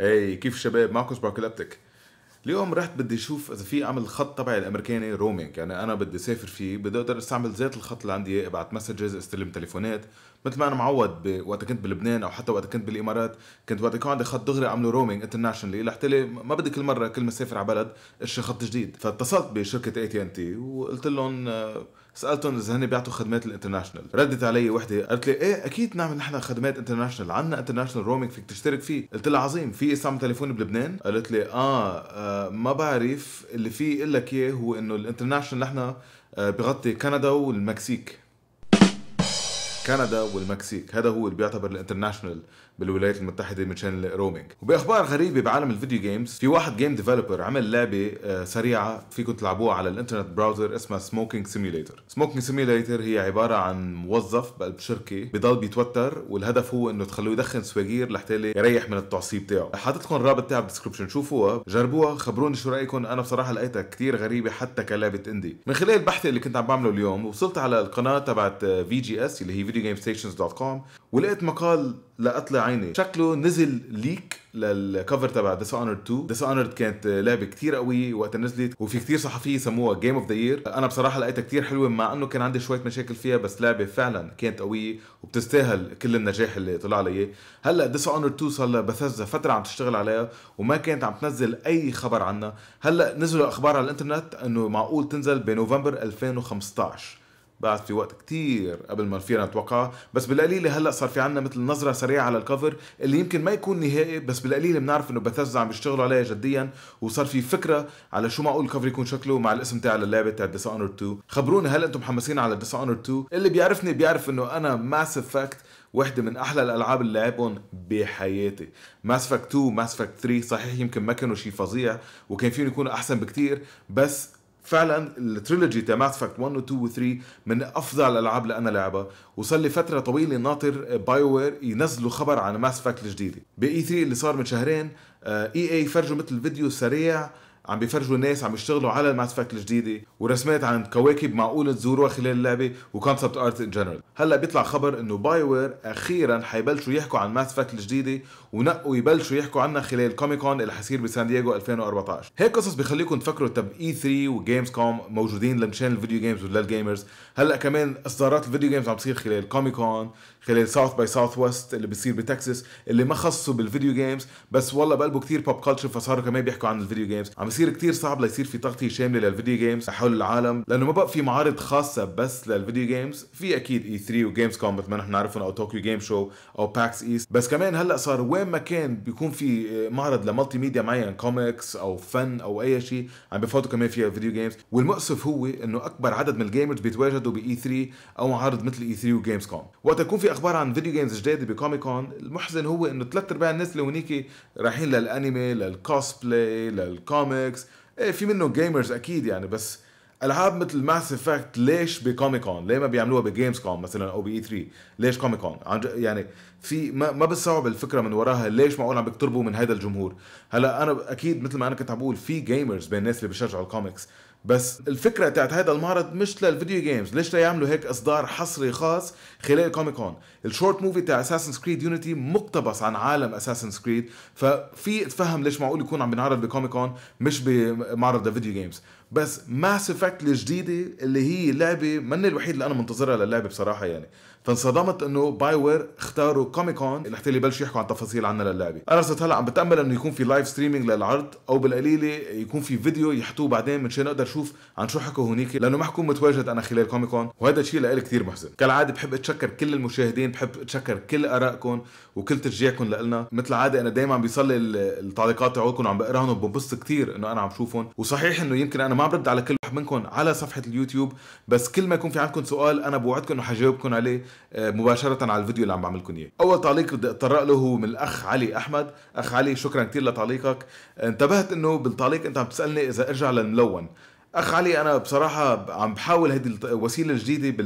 هاي hey, كيف الشباب معكم سباركلابتك اليوم رحت بدي اشوف اذا في اعمل خط تبعي الامريكاني رومينج يعني انا بدي اسافر فيه بدي اقدر استعمل ذات الخط اللي عندي ابعت مسجز استلم تليفونات مثل ما انا معود وقت كنت بلبنان او حتى وقت كنت بالامارات كنت وقت يكون عندي خط دغري عملوا رومينج انترناشونالي رحت لي ما بدي كل مره كل ما اسافر على بلد اشتري خط جديد فاتصلت بشركه اي تي ان تي وقلت لهم آه، سالتهم اذا هن بيعطوا خدمات الانترناشونال ردت علي وحده قالت لي ايه اكيد نعمل نحن خدمات انترناشونال عندنا انترناشونال رومينج فيك تشترك فيه قلت لها عظيم في استعمل تليفوني بلبنان قالت لي آه, اه ما بعرف اللي فيه الا كيه اياه هو انه الانترناشونال نحن آه، بغطي كندا والمكسيك كندا والمكسيك هذا هو اللي بيعتبر الانترناشونال بالولايات المتحده مشان الرومينج وباخبار غريبه بعالم الفيديو جيمز في واحد جيم ديفلوبر عمل لعبه آه، سريعه فيكم تلعبوها على الانترنت براوزر اسمها سموكينج سيميوليتر سموكينج سيميوليتر هي عباره عن موظف بقلب شركه بضل بيتوتر والهدف هو انه تخلوه يدخن سواجير لحتى يريح من التعصيب تاعه حاطط لكم الرابط تاعها بالدسكربشن شوفوها جربوها خبروني شو رايكم انا بصراحه لقيتها كثير غريبه حتى كلعبه اندي من خلال البحث اللي كنت عم بعمله اليوم وصلت على القناه تبعت في جي اس اللي هي فيديو videogamestations.com ولقيت مقال لقت عيني شكله نزل ليك للكفر تبع ديس اونرد 2 ديس اونرد كانت لعبه كثير قويه وقت نزلت وفي كثير صحفيين سموها جيم اوف ذا يير انا بصراحه لقيتها كثير حلوه مع انه كان عندي شويه مشاكل فيها بس لعبه فعلا كانت قويه وبتستاهل كل النجاح اللي طلع عليه هلا ديس اونرد 2 صار لها فتره عم تشتغل عليها وما كانت عم تنزل اي خبر عنها هلا نزلوا اخبار على الانترنت انه معقول تنزل بنوفمبر 2015 بعد في وقت كتير قبل ما فينا نتوقعها بس بالقليلة هلا صار في عنا مثل نظرة سريعة على الكفر اللي يمكن ما يكون نهائي بس بالقليلة بنعرف انه بثزة عم يشتغلوا عليها جديا وصار في فكرة على شو معقول الكفر يكون شكله مع الاسم تاع اللعبة تاع ديس اونر 2 خبرونا هل انتم متحمسين على ديس اونر 2 اللي بيعرفني بيعرف انه انا ماس افكت وحده من احلى الالعاب اللي لعبهم بحياتي ماس فاكت 2 ماس فاكت 3 صحيح يمكن ما كانوا شيء فظيع وكان فيهم يكونوا احسن بكتير بس فعلا التريلوجي تاع ماس فاكت 1 و 2 و 3 من افضل الالعاب اللي انا لعبها وصار لي فتره طويله ناطر بايو وير ينزلوا خبر عن ماس فاكت الجديده باي 3 اللي صار من شهرين اي آه، e اي فرجوا مثل فيديو سريع عم بيفرجوا الناس عم يشتغلوا على فاكت الجديده ورسمات عن كواكب معقول تزوروها خلال اللعبه وكونسبت ارت ان جنرال هلا بيطلع خبر انه باي وير اخيرا حيبلشوا يحكوا عن فاكت الجديده ونقوا يبلشوا يحكوا عنها خلال كوميك كون اللي حيصير بسان دييغو 2014 هيك قصص بخليكم تفكروا طب اي 3 وجيمز كوم موجودين لمشان الفيديو جيمز وللجيمرز هلا كمان اصدارات الفيديو جيمز عم تصير خلال كوميك كون خلال ساوث باي ساوث ويست اللي بيصير بتكساس اللي ما خصوا بالفيديو جيمز بس والله بقلبوا كثير بوب كلتشر فصاروا كمان بيحكوا عن الفيديو جيمز عم بصير كتير صعب ليصير في تغطيه شامله للفيديو جيمز حول العالم لانه ما بقى في معارض خاصه بس للفيديو جيمز في اكيد اي 3 وجيمز كوم مثل ما نحن نعرفهم او طوكيو جيم شو او باكس ايست بس كمان هلا صار وين ما كان بيكون في آه، معرض لمالتي ميديا معين كوميكس او فن او اي شيء عم بفوتوا كمان فيها فيديو جيمز والمؤسف هو انه اكبر عدد من الجيمرز بيتواجدوا باي 3 e او معارض مثل اي 3 وجيمز كوم وقت يكون في اخبار عن فيديو جيمز جديده بكوميك كون المحزن هو انه ثلاث ارباع الناس اللي هونيك رايحين للانمي للكوسبلاي للكوميك كوميكس ايه في منه جيمرز اكيد يعني بس العاب مثل ماس افكت ليش بكوميك كون؟ ليه ما بيعملوها بجيمز كون مثلا او بي اي 3؟ ليش كوميك كون؟ يعني في ما, ما بستوعب الفكره من وراها ليش معقول عم بيقتربوا من هذا الجمهور؟ هلا انا اكيد مثل ما انا كنت عم بقول في جيمرز بين الناس اللي بيشجعوا الكوميكس بس الفكره تاعت هذا المعرض مش للفيديو جيمز ليش لا يعملوا هيك اصدار حصري خاص خلال كوميك كون الشورت موفي تاع اساسن سكريد يونيتي مقتبس عن عالم اساسن سكريد ففي اتفهم ليش معقول يكون عم بينعرض بكوميك كون مش بمعرض الفيديو جيمز بس ماس افكت الجديده اللي هي لعبه من الوحيد اللي انا منتظرها للعبه بصراحه يعني فانصدمت انه باي وير اختاروا كوميكون لحتى يبلشوا يحكوا عن تفاصيل عنها للعبه انا صرت هلا عم بتامل انه يكون في لايف ستريمينج للعرض او بالقليله يكون في فيديو يحطوه بعدين مشان اقدر اشوف عن شو حكوا هونيك لانه ما حكون متواجد انا خلال كوميكون وهذا الشيء لإلي كثير محزن كالعاده بحب اتشكر كل المشاهدين بحب اتشكر كل ارائكم وكل تشجيعكم لنا مثل العاده انا دائما بيصلي التعليقات تبعكم عم بقراهم وبنبسط كثير انه انا عم شوفهم وصحيح انه يمكن انا ما برد على كل واحد منكم على صفحه اليوتيوب بس كل ما يكون في عندكم سؤال انا بوعدكم انه حجاوبكم عليه آه، مباشره على الفيديو اللي عم بعمل لكم اياه اول تعليق بدي اتطرق له هو من الاخ علي احمد اخ علي شكرا كثير لتعليقك انتبهت انه بالتعليق انت عم تسالني اذا ارجع للملون اخ علي انا بصراحه عم بحاول هذه الوسيله الجديده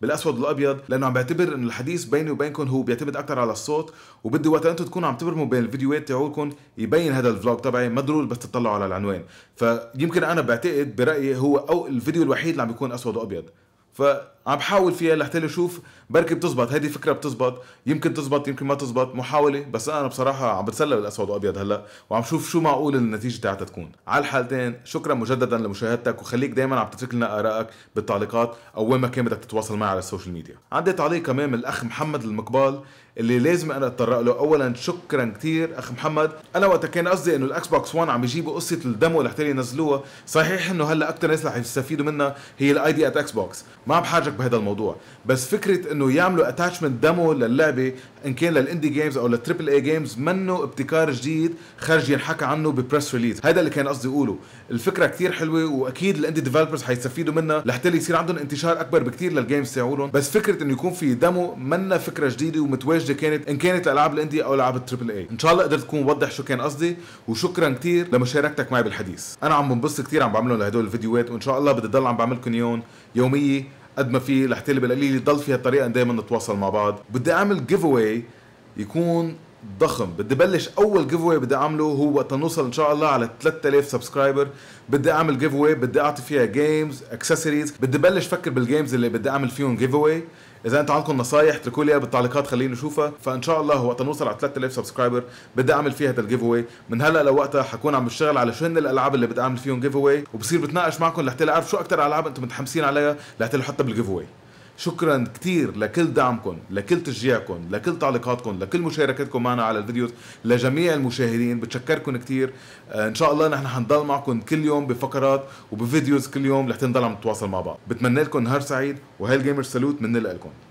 بالاسود والابيض لانه عم بعتبر انه الحديث بيني وبينكم هو بيعتمد اكثر على الصوت وبدي وقت انتم تكونوا عم تبرموا بين الفيديوهات تاعولكم يبين هذا الفلوج تبعي ما ضروري بس تطلعوا على العنوان فيمكن انا بعتقد برايي هو او الفيديو الوحيد اللي عم بيكون اسود وابيض فعم بحاول فيها لحتى اشوف بركي بتزبط هذه فكره بتزبط يمكن تزبط يمكن ما تزبط محاوله بس انا بصراحه عم بتسلى بالاسود وابيض هلا وعم شوف شو معقول النتيجه تاعتها تكون على الحالتين شكرا مجددا لمشاهدتك وخليك دائما عم تترك لنا ارائك بالتعليقات او وين ما كان بدك تتواصل معي على السوشيال ميديا عندي تعليق كمان من الاخ محمد المقبال اللي لازم انا اتطرق له اولا شكرا كثير اخ محمد انا وقتها كان قصدي انه الاكس بوكس 1 عم يجيبوا قصه الدمو رح ينزلوها صحيح انه هلا اكثر ناس رح يستفيدوا منها هي الاي دي ات اكس بوكس ما بحاجك بهذا الموضوع بس فكره انه يعملوا اتاتشمنت دمو للعبه ان كان للاندي جيمز او للتريبل اي جيمز منه ابتكار جديد خرج ينحكى عنه ببريس ريليز هذا اللي كان قصدي اقوله الفكره كثير حلوه واكيد الاندي ديفلوبرز حيستفيدوا منها لحتى يصير عندهم انتشار اكبر بكثير للجيمز تاعولهم بس فكره انه يكون في دمو منه فكره جديده ومتواجده كانت ان كانت العاب الاندي او العاب التريبل اي ان شاء الله قدرت اكون وضح شو كان قصدي وشكرا كثير لمشاركتك معي بالحديث انا عم بنبسط كثير عم بعملهم لهدول الفيديوهات وان شاء الله بدي ضل عم بعملكم اياهم يوميه قد ما في رح تقلب لي ضل فيها الطريقه دائما نتواصل مع بعض بدي اعمل جيف يكون ضخم بدي بلش اول جيف واي بدي اعمله هو وقت نوصل ان شاء الله على 3000 سبسكرايبر بدي اعمل جيف واي بدي اعطي فيها جيمز اكسسوارز بدي بلش فكر بالجيمز اللي بدي اعمل فيهم جيف واي اذا انتم عندكم نصايح اتركوا لي بالتعليقات خليني اشوفها فان شاء الله وقت نوصل على 3000 سبسكرايبر بدي اعمل فيها هذا الجيف اوي من هلا لوقتها حكون عم بشتغل على شو هن الالعاب اللي بدي اعمل فيهم جيف اوي وبصير بتناقش معكم لحتى اعرف شو اكثر العاب انتم متحمسين عليها لحتى احطها بالجيف اوي شكرا كثير لكل دعمكم لكل تشجيعكم لكل تعليقاتكم لكل مشاركتكم معنا على الفيديوز لجميع المشاهدين بتشكركم كثير آه، ان شاء الله نحن حنضل معكم كل يوم بفقرات وبفيديوز كل يوم لحتى نضل عم نتواصل مع بعض بتمنى لكم نهار سعيد وهي الجيمر سالوت من لكم